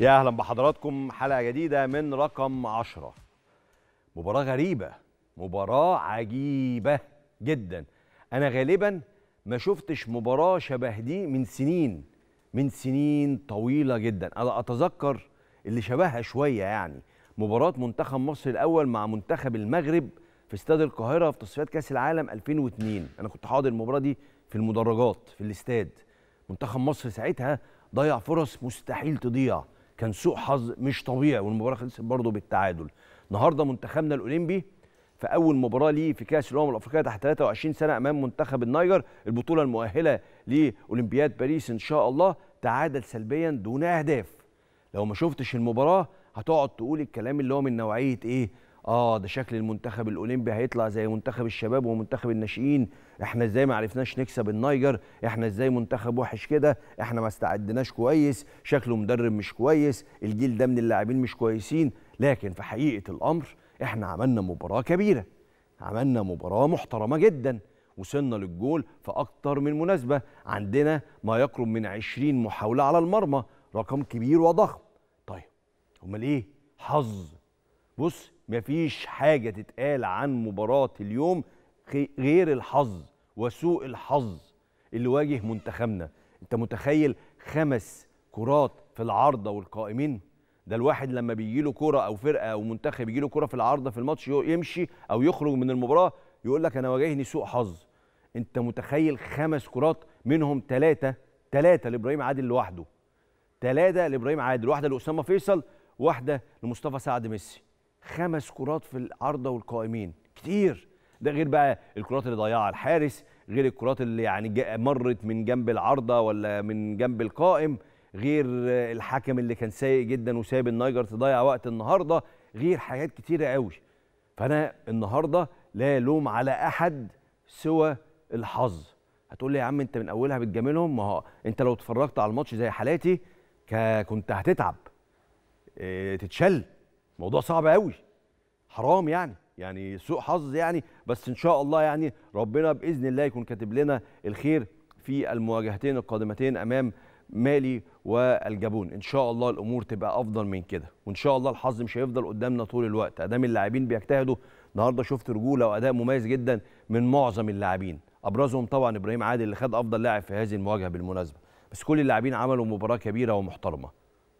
يا اهلا بحضراتكم حلقه جديده من رقم 10 مباراه غريبه مباراه عجيبه جدا انا غالبا ما شفتش مباراه شبه دي من سنين من سنين طويله جدا انا اتذكر اللي شبهها شويه يعني مباراه منتخب مصر الاول مع منتخب المغرب في استاد القاهره في تصفيات كاس العالم 2002 انا كنت حاضر المباراه دي في المدرجات في الاستاد منتخب مصر ساعتها ضيع فرص مستحيل تضيع كان سوء حظ مش طبيعي والمباراه خلصت برضه بالتعادل النهارده منتخبنا الاولمبي في اول مباراه ليه في كاس الامم الافريقيه تحت 23 سنه امام منتخب النيجر البطوله المؤهله لاولمبياد باريس ان شاء الله تعادل سلبيا دون اهداف لو ما شفتش المباراه هتقعد تقول الكلام اللي هو من نوعيه ايه اه ده شكل المنتخب الاولمبي هيطلع زي منتخب الشباب ومنتخب الناشئين احنا ازاي ما عرفناش نكسب النايجر احنا ازاي منتخب وحش كده احنا ما استعدناش كويس شكله مدرب مش كويس الجيل ده من اللاعبين مش كويسين لكن في حقيقه الامر احنا عملنا مباراه كبيره عملنا مباراه محترمه جدا وصلنا للجول في اكتر من مناسبه عندنا ما يقرب من 20 محاوله على المرمى رقم كبير وضخم طيب امال ايه حظ بص مفيش حاجة تتقال عن مباراة اليوم غير الحظ وسوء الحظ اللي واجه منتخبنا انت متخيل خمس كرات في العارضة والقائمين ده الواحد لما بيجي له كرة أو فرقة أو منتخب يجي له كرة في العارضة في الماتش يمشي أو يخرج من المباراة يقول لك أنا واجهني سوء حظ أنت متخيل خمس كرات منهم ثلاثة ثلاثة لإبراهيم عادل لوحده ثلاثة لإبراهيم عادل واحدة لأسامة فيصل واحدة لمصطفى سعد ميسي خمس كرات في العارضه والقائمين كتير ده غير بقى الكرات اللي ضيعها الحارس غير الكرات اللي يعني مرت من جنب العارضه ولا من جنب القائم غير الحكم اللي كان سيء جدا وسايب النايجر تضيع وقت النهارده غير حاجات كتيره قوي فانا النهارده لا لوم على احد سوى الحظ هتقول لي يا عم انت من اولها بتجاملهم ما هو انت لو اتفرجت على الماتش زي حالاتي كنت هتتعب اه تتشل موضوع صعب قوي حرام يعني يعني سوء حظ يعني بس ان شاء الله يعني ربنا باذن الله يكون كاتب لنا الخير في المواجهتين القادمتين امام مالي والجابون ان شاء الله الامور تبقى افضل من كده وان شاء الله الحظ مش هيفضل قدامنا طول الوقت ادام اللاعبين بيجتهدوا النهارده شفت رجوله واداء مميز جدا من معظم اللاعبين ابرزهم طبعا ابراهيم عادل اللي خد افضل لاعب في هذه المواجهه بالمناسبه بس كل اللاعبين عملوا مباراه كبيره ومحترمه